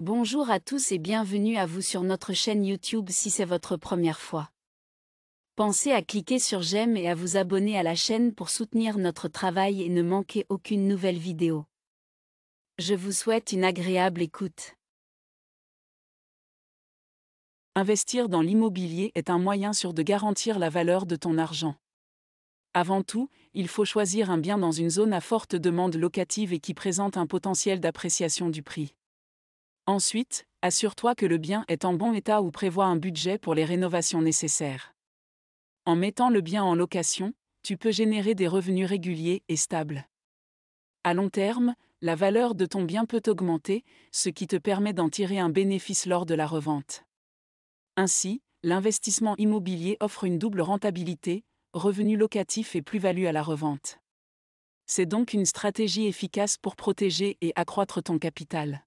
Bonjour à tous et bienvenue à vous sur notre chaîne YouTube si c'est votre première fois. Pensez à cliquer sur j'aime et à vous abonner à la chaîne pour soutenir notre travail et ne manquer aucune nouvelle vidéo. Je vous souhaite une agréable écoute. Investir dans l'immobilier est un moyen sûr de garantir la valeur de ton argent. Avant tout, il faut choisir un bien dans une zone à forte demande locative et qui présente un potentiel d'appréciation du prix. Ensuite, assure-toi que le bien est en bon état ou prévois un budget pour les rénovations nécessaires. En mettant le bien en location, tu peux générer des revenus réguliers et stables. À long terme, la valeur de ton bien peut augmenter, ce qui te permet d'en tirer un bénéfice lors de la revente. Ainsi, l'investissement immobilier offre une double rentabilité, revenus locatifs et plus-value à la revente. C'est donc une stratégie efficace pour protéger et accroître ton capital.